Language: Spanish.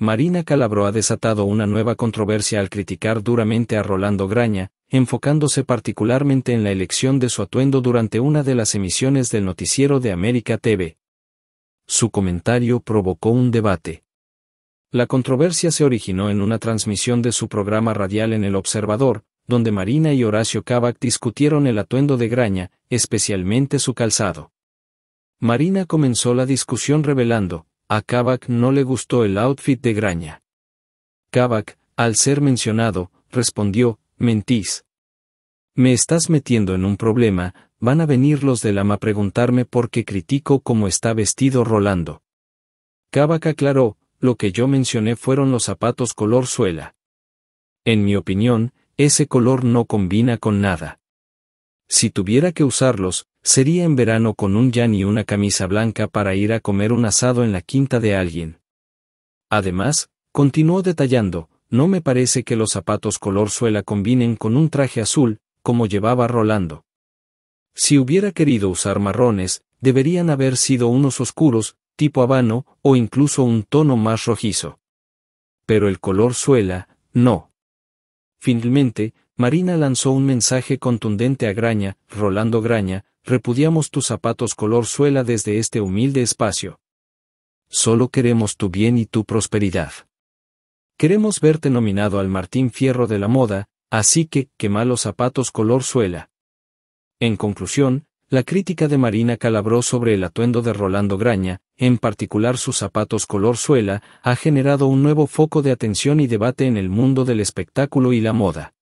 Marina Calabro ha desatado una nueva controversia al criticar duramente a Rolando Graña, enfocándose particularmente en la elección de su atuendo durante una de las emisiones del noticiero de América TV. Su comentario provocó un debate. La controversia se originó en una transmisión de su programa radial en El Observador, donde Marina y Horacio Cabac discutieron el atuendo de Graña, especialmente su calzado. Marina comenzó la discusión revelando, a Kavak no le gustó el outfit de Graña. Kavak, al ser mencionado, respondió, mentís. Me estás metiendo en un problema, van a venir los del AMA a preguntarme por qué critico cómo está vestido Rolando. Kavak aclaró, lo que yo mencioné fueron los zapatos color suela. En mi opinión, ese color no combina con nada. Si tuviera que usarlos, sería en verano con un yan y una camisa blanca para ir a comer un asado en la quinta de alguien. Además, continuó detallando, no me parece que los zapatos color suela combinen con un traje azul, como llevaba Rolando. Si hubiera querido usar marrones, deberían haber sido unos oscuros, tipo habano, o incluso un tono más rojizo. Pero el color suela, no. Finalmente, Marina lanzó un mensaje contundente a Graña, Rolando Graña, repudiamos tus zapatos color suela desde este humilde espacio. Solo queremos tu bien y tu prosperidad. Queremos verte nominado al Martín Fierro de la Moda, así que, que malos zapatos color suela. En conclusión, la crítica de Marina Calabró sobre el atuendo de Rolando Graña, en particular sus zapatos color suela, ha generado un nuevo foco de atención y debate en el mundo del espectáculo y la moda.